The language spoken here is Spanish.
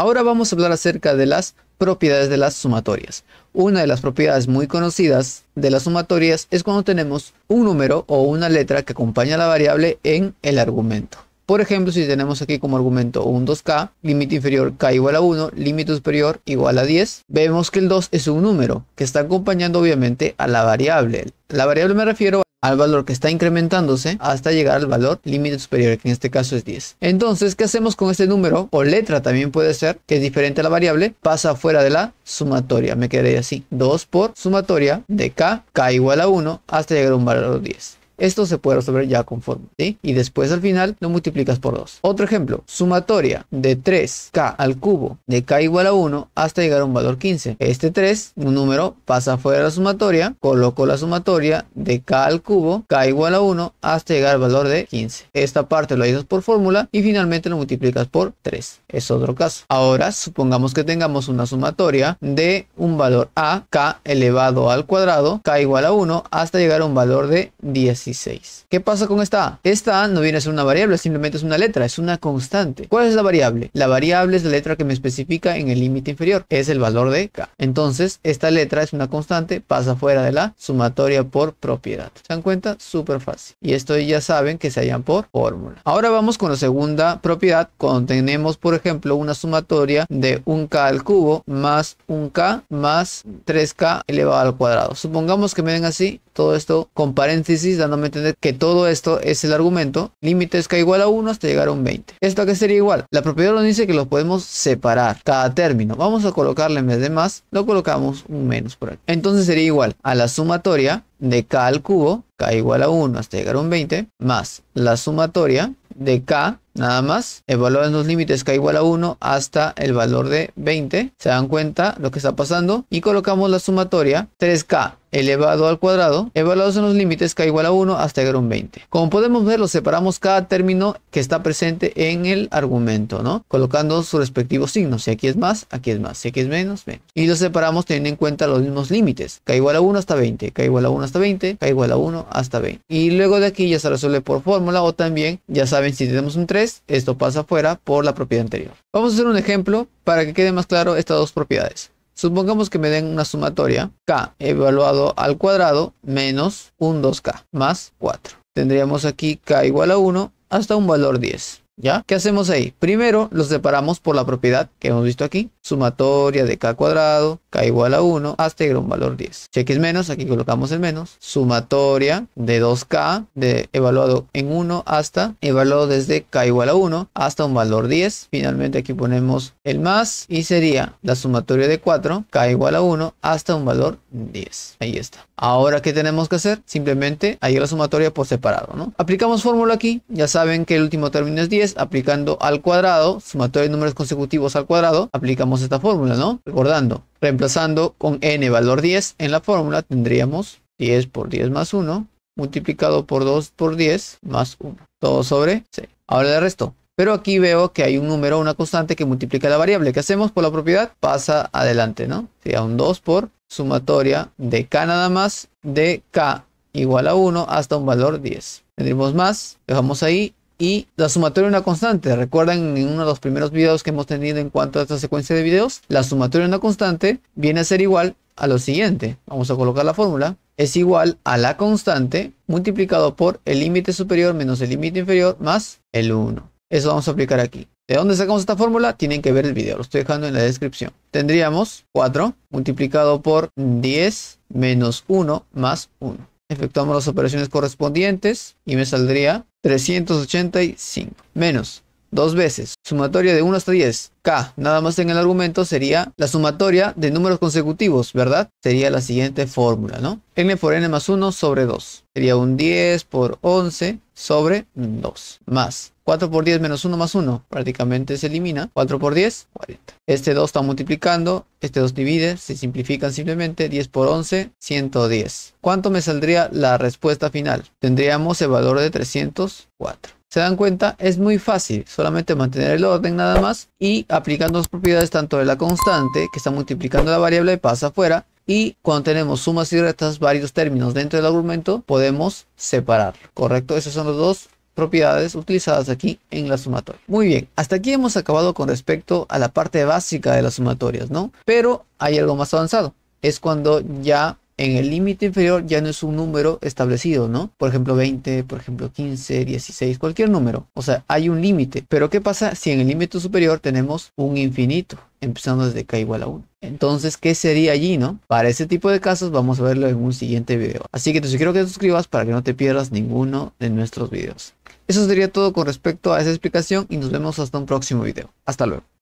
Ahora vamos a hablar acerca de las propiedades de las sumatorias. Una de las propiedades muy conocidas de las sumatorias es cuando tenemos un número o una letra que acompaña a la variable en el argumento. Por ejemplo, si tenemos aquí como argumento un 2k, límite inferior k igual a 1, límite superior igual a 10, vemos que el 2 es un número que está acompañando obviamente a la variable. La variable me refiero al valor que está incrementándose hasta llegar al valor límite superior, que en este caso es 10. Entonces, ¿qué hacemos con este número? O letra también puede ser, que es diferente a la variable, pasa fuera de la sumatoria. Me quedaría así. 2 por sumatoria de k, k igual a 1, hasta llegar a un valor 10. Esto se puede resolver ya con fórmula, Y después al final lo multiplicas por 2. Otro ejemplo, sumatoria de 3k al cubo de k igual a 1 hasta llegar a un valor 15. Este 3, un número, pasa fuera de la sumatoria, coloco la sumatoria de k al cubo, k igual a 1 hasta llegar al valor de 15. Esta parte lo haces por fórmula y finalmente lo multiplicas por 3. Es otro caso. Ahora, supongamos que tengamos una sumatoria de un valor a k elevado al cuadrado, k igual a 1 hasta llegar a un valor de 10 ¿Qué pasa con esta A? Esta A no viene a ser una variable, simplemente es una letra, es una constante. ¿Cuál es la variable? La variable es la letra que me especifica en el límite inferior, es el valor de K. Entonces, esta letra es una constante, pasa fuera de la sumatoria por propiedad. ¿Se dan cuenta? Súper fácil. Y esto ya saben que se hallan por fórmula. Ahora vamos con la segunda propiedad, cuando tenemos, por ejemplo, una sumatoria de un K al cubo más un K más 3K elevado al cuadrado. Supongamos que me den así todo esto con paréntesis dándome entender que todo esto es el argumento. Límite es k igual a 1 hasta llegar a un 20. ¿Esto que sería igual? La propiedad nos dice que los podemos separar cada término. Vamos a colocarle en vez de más, lo colocamos un menos por aquí. Entonces sería igual a la sumatoria de k al cubo, k igual a 1 hasta llegar a un 20, más la sumatoria de k nada más. en los límites k igual a 1 hasta el valor de 20. Se dan cuenta lo que está pasando y colocamos la sumatoria 3k elevado al cuadrado, evaluados en los límites k igual a 1 hasta llegar a un 20. Como podemos ver, los separamos cada término que está presente en el argumento, ¿no? Colocando sus respectivos signos. Si aquí es más, aquí es más. Si aquí es menos, menos. Y lo separamos teniendo en cuenta los mismos límites. k igual a 1 hasta 20, k igual a 1 hasta 20, k igual a 1 hasta 20. Y luego de aquí ya se resuelve por fórmula o también, ya saben, si tenemos un 3, esto pasa fuera por la propiedad anterior. Vamos a hacer un ejemplo para que quede más claro estas dos propiedades. Supongamos que me den una sumatoria k evaluado al cuadrado menos un 2k más 4. Tendríamos aquí k igual a 1 hasta un valor 10. ¿Ya? ¿Qué hacemos ahí? Primero los separamos por la propiedad que hemos visto aquí. Sumatoria de k cuadrado, k igual a 1, hasta llegar a un valor 10. Cheque menos, aquí colocamos el menos. Sumatoria de 2k, de evaluado en 1 hasta, evaluado desde k igual a 1 hasta un valor 10. Finalmente aquí ponemos el más y sería la sumatoria de 4, k igual a 1 hasta un valor 10. Ahí está. Ahora, ¿qué tenemos que hacer? Simplemente ahí la sumatoria por separado, ¿no? Aplicamos fórmula aquí. Ya saben que el último término es 10 aplicando al cuadrado, sumatoria de números consecutivos al cuadrado, aplicamos esta fórmula, ¿no? Recordando, reemplazando con n valor 10 en la fórmula tendríamos 10 por 10 más 1 multiplicado por 2 por 10 más 1. Todo sobre c Ahora el resto. Pero aquí veo que hay un número, una constante que multiplica la variable. ¿Qué hacemos por la propiedad? Pasa adelante, ¿no? Sería un 2 por sumatoria de k nada más de k igual a 1 hasta un valor 10. Tendremos más, dejamos ahí y la sumatoria de una constante. recuerden en uno de los primeros videos que hemos tenido en cuanto a esta secuencia de videos, la sumatoria de una constante viene a ser igual a lo siguiente. Vamos a colocar la fórmula. Es igual a la constante multiplicado por el límite superior menos el límite inferior más el 1. Eso vamos a aplicar aquí. ¿De dónde sacamos esta fórmula? Tienen que ver el video, lo estoy dejando en la descripción. Tendríamos 4 multiplicado por 10 menos 1 más 1. Efectuamos las operaciones correspondientes y me saldría 385 menos dos veces. Sumatoria de 1 hasta 10. K, nada más en el argumento, sería la sumatoria de números consecutivos, ¿verdad? Sería la siguiente fórmula, ¿no? N por N más 1 sobre 2. Sería un 10 por 11 sobre 2. Más 4 por 10 menos 1 más 1. Prácticamente se elimina. 4 por 10, 40. Este 2 está multiplicando. Este 2 divide. Se simplifican simplemente. 10 por 11, 110. ¿Cuánto me saldría la respuesta final? Tendríamos el valor de 304 se dan cuenta, es muy fácil. Solamente mantener el orden nada más y aplicando las propiedades tanto de la constante, que está multiplicando la variable, pasa afuera. Y cuando tenemos sumas y restas, varios términos dentro del argumento, podemos separar ¿Correcto? Esas son las dos propiedades utilizadas aquí en la sumatoria. Muy bien, hasta aquí hemos acabado con respecto a la parte básica de las sumatorias, ¿no? Pero hay algo más avanzado. Es cuando ya en el límite inferior ya no es un número establecido, ¿no? Por ejemplo, 20, por ejemplo, 15, 16, cualquier número. O sea, hay un límite. Pero ¿qué pasa si en el límite superior tenemos un infinito? empezando desde k igual a 1. Entonces, ¿qué sería allí, no? Para ese tipo de casos vamos a verlo en un siguiente video. Así que te sugiero que te suscribas para que no te pierdas ninguno de nuestros videos. Eso sería todo con respecto a esa explicación y nos vemos hasta un próximo video. Hasta luego.